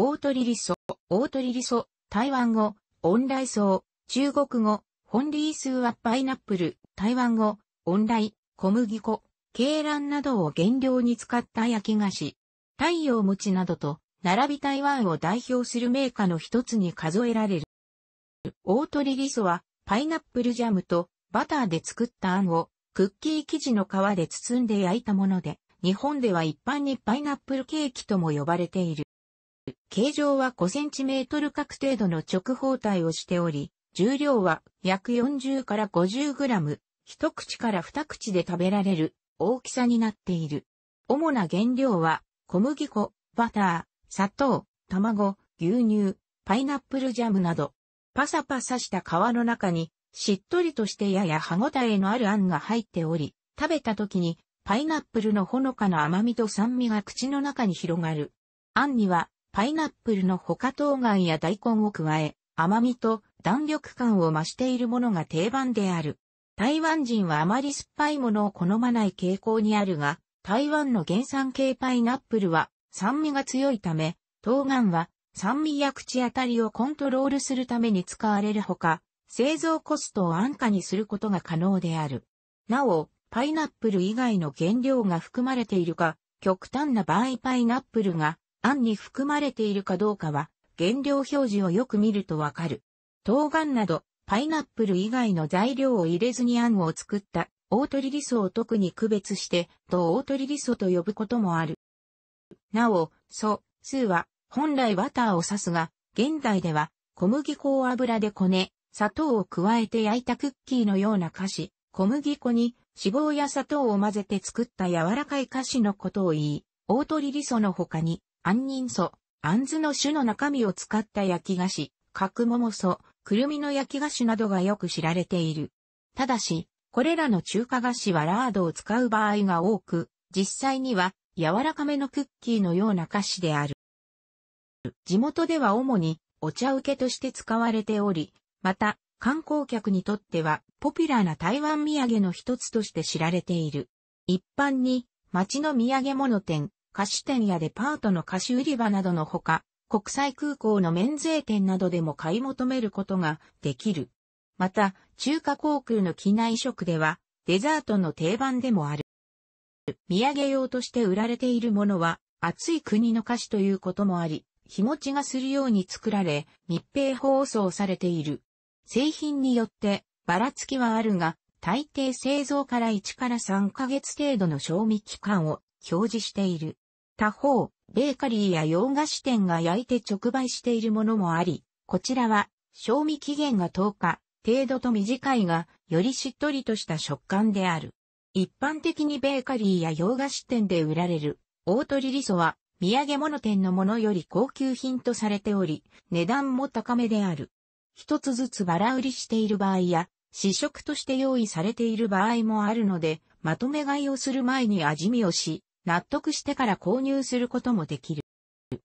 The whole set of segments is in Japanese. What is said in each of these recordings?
大鳥リソ、大鳥リソ、台湾語、オンライソー、中国語、ホンリースーはパイナップル、台湾語、オンライ、小麦粉、鶏卵などを原料に使った焼き菓子、太陽餅などと、並び台湾を代表するメーカーの一つに数えられる。大鳥リソは、パイナップルジャムとバターで作った餡をクッキー生地の皮で包んで焼いたもので、日本では一般にパイナップルケーキとも呼ばれている。形状は5センチメートル角程度の直方体をしており、重量は約40から50グラム、一口から二口で食べられる大きさになっている。主な原料は小麦粉、バター、砂糖、卵、牛乳、パイナップルジャムなど、パサパサした皮の中にしっとりとしてやや歯ごたえのあるあんが入っており、食べた時にパイナップルのほのかな甘みと酸味が口の中に広がる。あんにはパイナップルの他冬瓜や大根を加え、甘みと弾力感を増しているものが定番である。台湾人はあまり酸っぱいものを好まない傾向にあるが、台湾の原産系パイナップルは酸味が強いため、冬瓜は酸味や口当たりをコントロールするために使われるほか、製造コストを安価にすることが可能である。なお、パイナップル以外の原料が含まれているか、極端な場合パイナップルが案に含まれているかどうかは、原料表示をよく見るとわかる。糖丸など、パイナップル以外の材料を入れずに餡を作った大鳥リソを特に区別して、と大鳥リソと呼ぶこともある。なお、ソ、スーは、本来バターを指すが、現代では、小麦粉を油でこね、砂糖を加えて焼いたクッキーのような菓子、小麦粉に脂肪や砂糖を混ぜて作った柔らかい菓子のことを言い、大鳥リソの他に、杏仁素、杏子の種の中身を使った焼き菓子、角桃素、くるみの焼き菓子などがよく知られている。ただし、これらの中華菓子はラードを使う場合が多く、実際には柔らかめのクッキーのような菓子である。地元では主にお茶受けとして使われており、また観光客にとってはポピュラーな台湾土産の一つとして知られている。一般に街の土産物店、菓子店やデパートの菓子売り場などのほか、国際空港の免税店などでも買い求めることができる。また、中華航空の機内食では、デザートの定番でもある。土産用として売られているものは、暑い国の菓子ということもあり、日持ちがするように作られ、密閉包装されている。製品によって、ばらつきはあるが、大抵製造から1から3ヶ月程度の賞味期間を表示している。他方、ベーカリーや洋菓子店が焼いて直売しているものもあり、こちらは、賞味期限が10日程度と短いが、よりしっとりとした食感である。一般的にベーカリーや洋菓子店で売られる、大鳥リソは、土産物店のものより高級品とされており、値段も高めである。一つずつバラ売りしている場合や、試食として用意されている場合もあるので、まとめ買いをする前に味見をし、納得してから購入することもできる。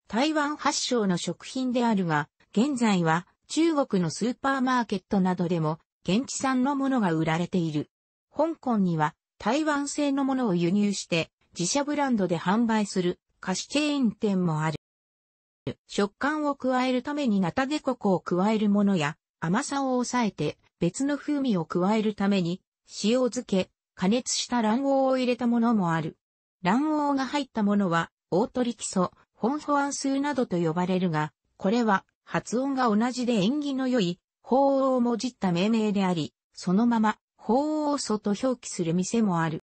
台湾発祥の食品であるが、現在は中国のスーパーマーケットなどでも現地産のものが売られている。香港には台湾製のものを輸入して自社ブランドで販売する菓子チェーン店もある。食感を加えるためにナタデココを加えるものや甘さを抑えて別の風味を加えるために塩漬け、加熱した卵黄を入れたものもある。卵黄が入ったものは、大鳥基礎、本保安数などと呼ばれるが、これは発音が同じで縁起の良い、鳳凰をもじった命名であり、そのまま、鳳凰素と表記する店もある。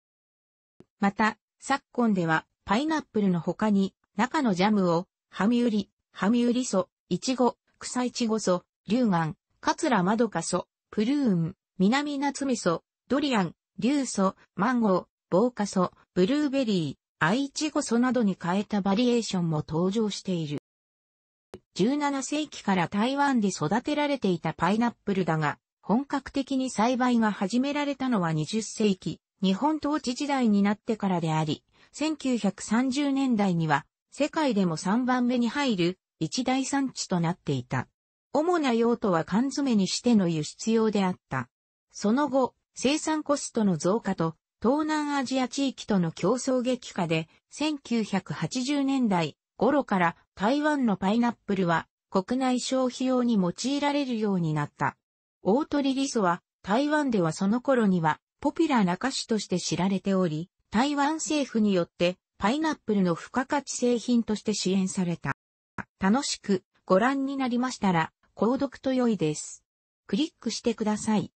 また、昨今では、パイナップルの他に、中のジャムを、ハミウリ、ハミウリ素、イチゴ、草イチゴ素、龍眼、カツラマドカ素、プルーン、南夏味素、ドリアン、ウ素、マンゴー、ボーカ素、ブルーベリー、アイチゴソなどに変えたバリエーションも登場している。17世紀から台湾で育てられていたパイナップルだが、本格的に栽培が始められたのは20世紀、日本統治時代になってからであり、1930年代には世界でも3番目に入る一大産地となっていた。主な用途は缶詰にしての輸出用であった。その後、生産コストの増加と東南アジア地域との競争激化で、1980年代頃から台湾のパイナップルは国内消費用に用いられるようになった。大鳥リソは台湾ではその頃にはポピュラーな歌手として知られており、台湾政府によってパイナップルの付加価値製品として支援された。楽しくご覧になりましたら、購読と良いです。クリックしてください。